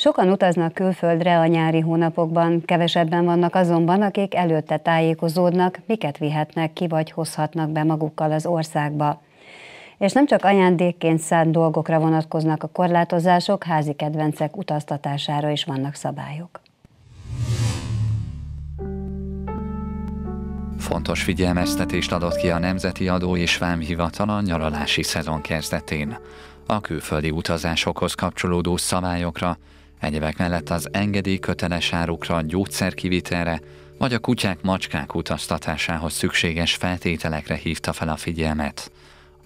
Sokan utaznak külföldre a nyári hónapokban, kevesebben vannak azonban, akik előtte tájékozódnak, miket vihetnek ki vagy hozhatnak be magukkal az országba. És nem csak ajándékként szánt dolgokra vonatkoznak a korlátozások, házi kedvencek utaztatására is vannak szabályok. Fontos figyelmeztetést adott ki a Nemzeti Adó és Vámhivatal a nyaralási szezon kezdetén. A külföldi utazásokhoz kapcsolódó szabályokra, Egyebek mellett az engedély köteles árukra, gyógyszerkivitelre, vagy a kutyák-macskák utaztatásához szükséges feltételekre hívta fel a figyelmet.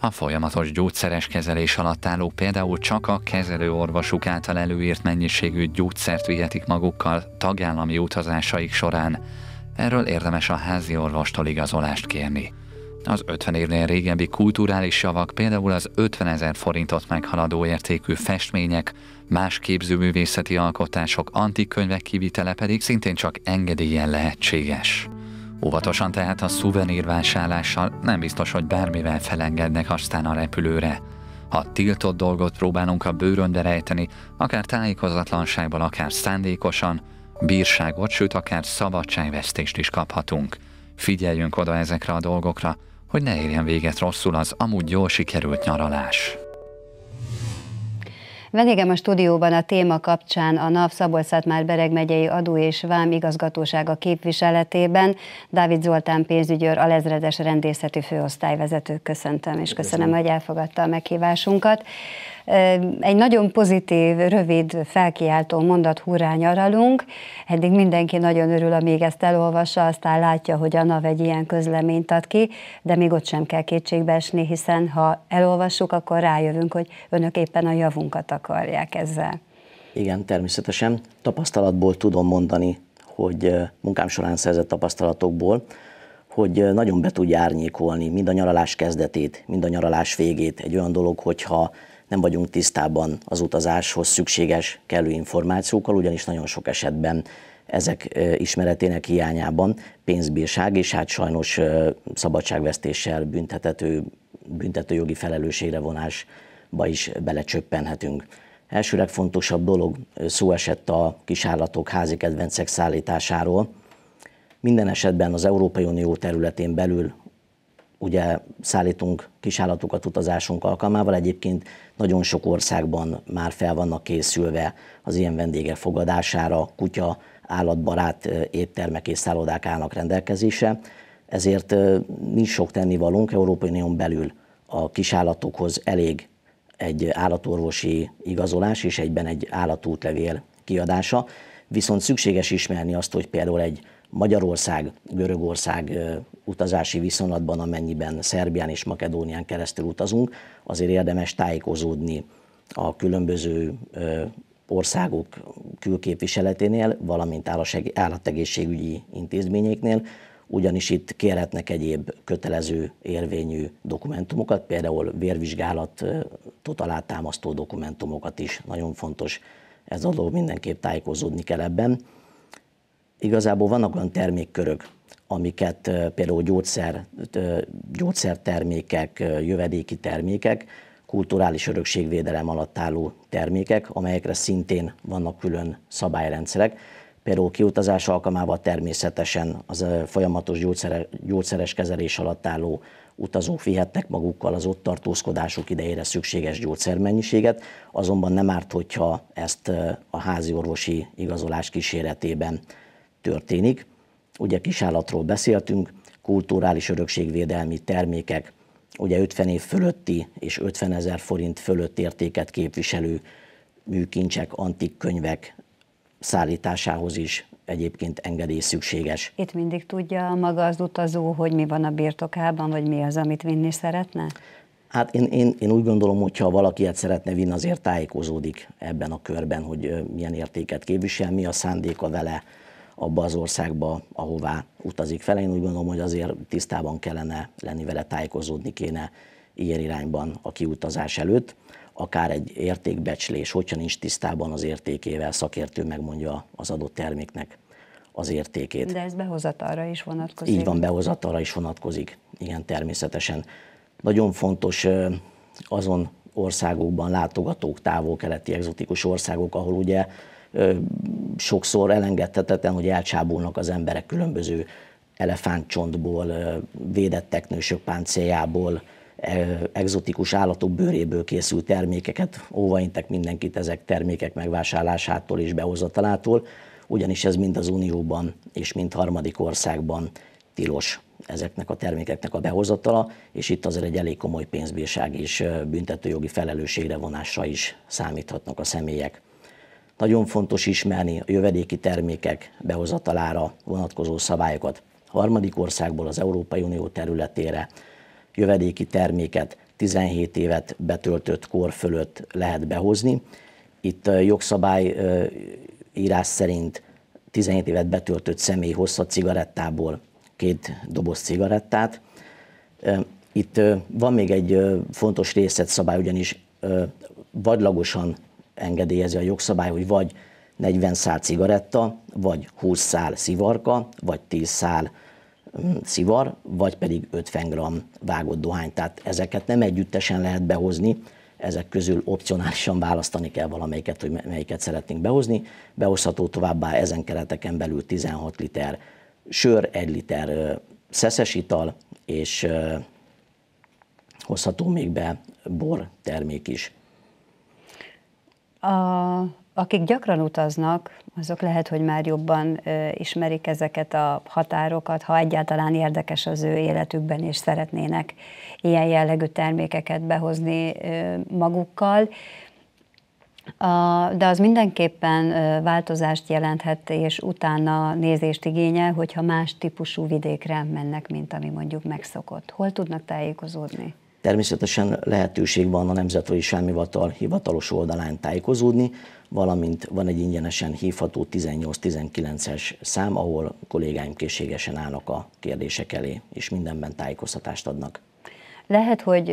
A folyamatos gyógyszeres kezelés alatt álló például csak a kezelőorvosuk által előírt mennyiségű gyógyszert vihetik magukkal tagállami utazásaik során. Erről érdemes a házi orvostól igazolást kérni. Az 50 évnél régebbi kulturális javak, például az 50 ezer forintot meghaladó értékű festmények, más képzőművészeti alkotások, könyvek kivitele pedig szintén csak engedélyen lehetséges. Óvatosan tehát a szuvenír vásárlással nem biztos, hogy bármivel felengednek aztán a repülőre. Ha tiltott dolgot próbálunk a bőrönbe rejteni, akár tájékozatlanságban, akár szándékosan, bírságot, sőt akár szabadságvesztést is kaphatunk. Figyeljünk oda ezekre a dolgokra, hogy ne érjen véget rosszul az amúgy jól sikerült nyaralás. Vendégem a stúdióban a téma kapcsán a NAV szabolcs már Bereg megyei adó és vám igazgatósága képviseletében Dávid Zoltán pénzügyőr, lezredes rendészeti főosztályvezető. Köszöntöm, és köszönöm, köszönöm, hogy elfogadta a meghívásunkat. Egy nagyon pozitív, rövid, felkiáltó mondat hurrá nyaralunk. Eddig mindenki nagyon örül, amíg ezt elolvassa, aztán látja, hogy a NAV egy ilyen közleményt ad ki, de még ott sem kell esni, hiszen ha elolvassuk, akkor rájövünk, hogy önök éppen a javunkat akarják akarják ezzel. Igen, természetesen. Tapasztalatból tudom mondani, hogy munkám során szerzett tapasztalatokból, hogy nagyon be tudja árnyékolni mind a nyaralás kezdetét, mind a nyaralás végét. Egy olyan dolog, hogyha nem vagyunk tisztában az utazáshoz szükséges kellő információkkal, ugyanis nagyon sok esetben ezek ismeretének hiányában pénzbírság, és hát sajnos szabadságvesztéssel büntető, jogi felelősségre vonás ba is belecsöppenhetünk. Első legfontosabb dolog, szó esett a kisállatok házi kedvencek szállításáról. Minden esetben az Európai Unió területén belül ugye szállítunk kisállatokat utazásunk alkalmával, egyébként nagyon sok országban már fel vannak készülve az ilyen vendégek fogadására, kutya, állatbarát éttermek és szállodák állnak rendelkezése, ezért nincs sok tennivalónk Európai Unión belül a kisállatokhoz elég egy állatorvosi igazolás és egyben egy állatútlevél kiadása, viszont szükséges ismerni azt, hogy például egy Magyarország, Görögország utazási viszonylatban, amennyiben Szerbián és Makedónián keresztül utazunk, azért érdemes tájékozódni a különböző országok külképviseleténél, valamint állategészségügyi intézményeknél, ugyanis itt kérhetnek egyéb kötelező érvényű dokumentumokat, például vérvizsgálatot alátámasztó dokumentumokat is. Nagyon fontos ez adó, mindenképp tájékozódni kell ebben. Igazából vannak olyan termékkörök, amiket például gyógyszer, gyógyszertermékek, jövedéki termékek, kulturális örökségvédelem alatt álló termékek, amelyekre szintén vannak külön szabályrendszerek például kiutazás alkalmával természetesen az folyamatos gyógyszere, gyógyszeres kezelés alatt álló utazók vihetnek magukkal az ott tartózkodásuk idejére szükséges gyógyszermennyiséget, azonban nem árt, hogyha ezt a házi orvosi igazolás kíséretében történik. Ugye kisállatról beszéltünk, kulturális örökségvédelmi termékek, ugye 50 év fölötti és 50 ezer forint fölött értéket képviselő műkincsek, antik könyvek, szállításához is egyébként engedély szükséges. Itt mindig tudja maga az utazó, hogy mi van a birtokában, vagy mi az, amit vinni szeretne? Hát én, én, én úgy gondolom, hogy ha valaki egy szeretne vinni, azért tájékozódik ebben a körben, hogy milyen értéket képvisel, mi a szándéka vele abba az országba, ahová utazik fel. Én úgy gondolom, hogy azért tisztában kellene lenni vele, tájékozódni kéne ilyen irányban a kiutazás előtt akár egy értékbecslés, hogyha nincs tisztában az értékével, szakértő megmondja az adott terméknek az értékét. De ez behozatalra is vonatkozik? Így van, behozatalra is vonatkozik, igen, természetesen. Nagyon fontos azon országokban látogatók, távol-keleti exotikus országok, ahol ugye sokszor elengedhetetlen, hogy elcsábulnak az emberek különböző elefántcsontból, védett teknősök páncéljából, egzotikus állatok bőréből készült termékeket. Óvaintek mindenkit ezek termékek megvásárlásától és behozatalától, ugyanis ez mind az Unióban és mind harmadik országban tilos ezeknek a termékeknek a behozatala, és itt azért egy elég komoly pénzbírság és büntetőjogi felelősségre vonásra is számíthatnak a személyek. Nagyon fontos ismerni a jövedéki termékek behozatalára vonatkozó szabályokat harmadik országból az Európai Unió területére, jövedéki terméket 17 évet betöltött kor fölött lehet behozni. Itt jogszabály írás szerint 17 évet betöltött személy hozhat cigarettából két doboz cigarettát. Itt van még egy fontos szabály, ugyanis vadlagosan engedélyezi a jogszabály, hogy vagy 40 szál cigaretta, vagy 20 szál szivarka, vagy 10 szál szivar, vagy pedig 50 g vágott dohány. Tehát ezeket nem együttesen lehet behozni, ezek közül opcionálisan választani kell valamelyiket, hogy melyiket szeretnénk behozni. Behozható továbbá ezen kereteken belül 16 liter sör, 1 liter szeszes ital, és hozható még be bor termék is. A akik gyakran utaznak, azok lehet, hogy már jobban ö, ismerik ezeket a határokat, ha egyáltalán érdekes az ő életükben, és szeretnének ilyen jellegű termékeket behozni ö, magukkal. A, de az mindenképpen ö, változást jelenthet, és utána nézést igényel, hogyha más típusú vidékre mennek, mint ami mondjuk megszokott. Hol tudnak tájékozódni? Természetesen lehetőség van a Nemzetközi Sámhivatal hivatalos oldalán tájékozódni, valamint van egy ingyenesen hívható 18-19-es szám, ahol kollégáim készségesen állnak a kérdések elé, és mindenben tájékoztatást adnak. Lehet, hogy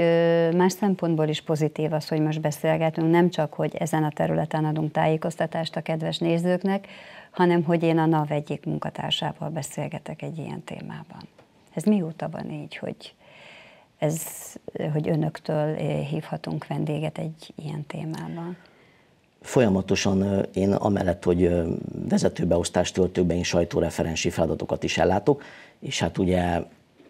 más szempontból is pozitív az, hogy most beszélgetünk, nem csak, hogy ezen a területen adunk tájékoztatást a kedves nézőknek, hanem hogy én a NAV egyik munkatársával beszélgetek egy ilyen témában. Ez mióta van így, hogy ez, hogy önöktől eh, hívhatunk vendéget egy ilyen témában? Folyamatosan eh, én amellett, hogy eh, vezetőbeosztást töltök be, én sajtóreferensi feladatokat is ellátok, és hát ugye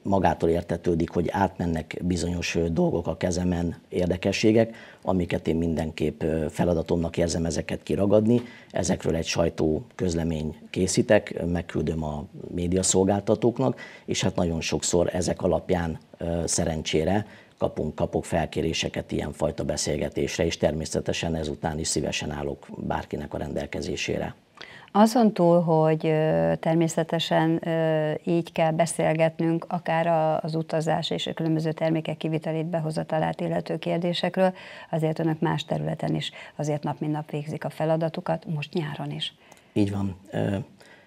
magától értetődik, hogy átmennek bizonyos dolgok a kezemen, érdekességek, amiket én mindenképp feladatomnak érzem ezeket kiragadni. Ezekről egy sajtó közlemény készítek, megküldöm a médiaszolgáltatóknak, és hát nagyon sokszor ezek alapján szerencsére kapunk, kapok felkéréseket ilyenfajta beszélgetésre, és természetesen ezután is szívesen állok bárkinek a rendelkezésére. Azon túl, hogy természetesen így kell beszélgetnünk akár az utazás és a különböző termékek kivitelét, behozatalát illető kérdésekről, azért önök más területen is azért nap mint nap végzik a feladatukat, most nyáron is. Így van.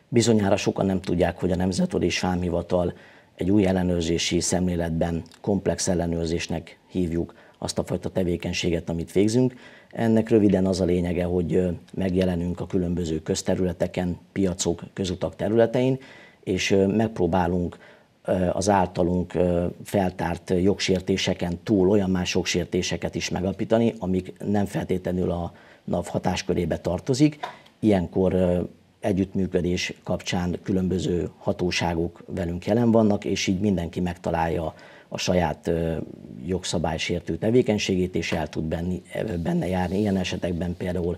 Bizonyára sokan nem tudják, hogy a Nemzetodi Sámhivatal egy új ellenőrzési szemléletben komplex ellenőrzésnek hívjuk azt a fajta tevékenységet, amit végzünk, ennek röviden az a lényege, hogy megjelenünk a különböző közterületeken, piacok, közutak területein, és megpróbálunk az általunk feltárt jogsértéseken túl olyan más jogsértéseket is megapítani, amik nem feltétlenül a NAV hatáskörébe tartozik. Ilyenkor együttműködés kapcsán különböző hatóságok velünk jelen vannak, és így mindenki megtalálja a saját jogszabálysértő tevékenységét, és el tud benne járni. Ilyen esetekben például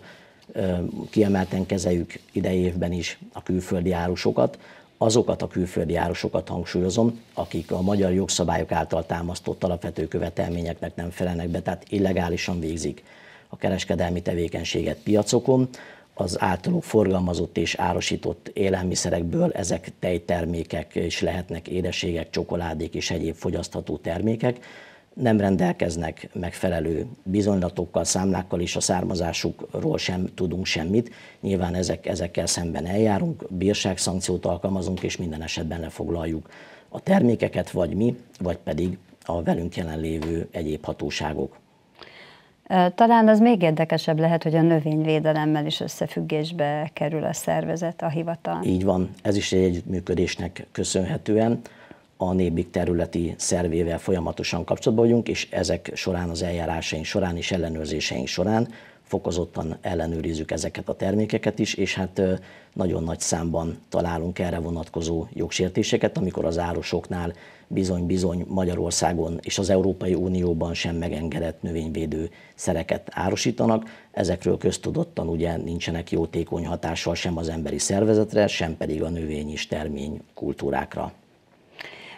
kiemelten kezeljük idei évben is a külföldi árusokat, azokat a külföldi árusokat hangsúlyozom, akik a magyar jogszabályok által támasztott alapvető követelményeknek nem felelnek be, tehát illegálisan végzik a kereskedelmi tevékenységet piacokon, az általuk forgalmazott és árosított élelmiszerekből ezek tejtermékek is lehetnek, édeségek, csokoládék és egyéb fogyasztható termékek, nem rendelkeznek megfelelő bizonylatokkal, számlákkal, és a származásukról sem tudunk semmit. Nyilván ezek, ezekkel szemben eljárunk, bírságszankciót alkalmazunk, és minden esetben lefoglaljuk a termékeket, vagy mi, vagy pedig a velünk jelenlévő egyéb hatóságok. Talán az még érdekesebb lehet, hogy a növényvédelemmel is összefüggésbe kerül a szervezet, a hivatal. Így van, ez is egy együttműködésnek köszönhetően a Nébik területi szervével folyamatosan kapcsolatban vagyunk, és ezek során az eljárásaink során és ellenőrzéseink során fokozottan ellenőrizzük ezeket a termékeket is, és hát nagyon nagy számban találunk erre vonatkozó jogsértéseket, amikor az árusoknál bizony-bizony Magyarországon és az Európai Unióban sem megengedett növényvédő szereket árusítanak. Ezekről köztudottan ugye nincsenek jótékony hatással sem az emberi szervezetre, sem pedig a növény és termény kultúrákra.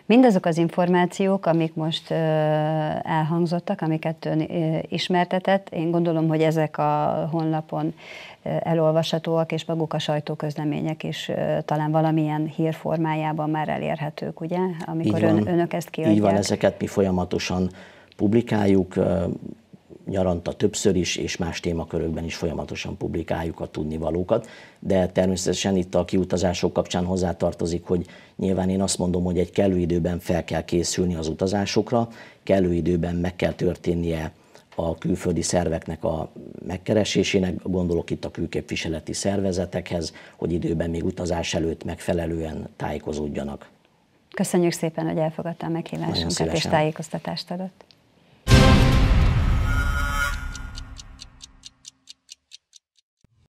Mindazok az információk, amik most elhangzottak, amiket ön ismertetett, én gondolom, hogy ezek a honlapon elolvashatóak, és maguk a sajtóközlemények is talán valamilyen hírformájában már elérhetők, ugye? Amikor ön, önök ezt kiadják. Így van, ezeket mi folyamatosan publikáljuk, nyaranta többször is, és más témakörökben is folyamatosan publikáljuk a tudnivalókat, de természetesen itt a kiutazások kapcsán hozzátartozik, hogy nyilván én azt mondom, hogy egy kellő időben fel kell készülni az utazásokra, kellő időben meg kell történnie a külföldi szerveknek a megkeresésének, gondolok itt a külképviseleti szervezetekhez, hogy időben még utazás előtt megfelelően tájékozódjanak. Köszönjük szépen, hogy elfogadta a meghívásunkat és tájékoztatást adott.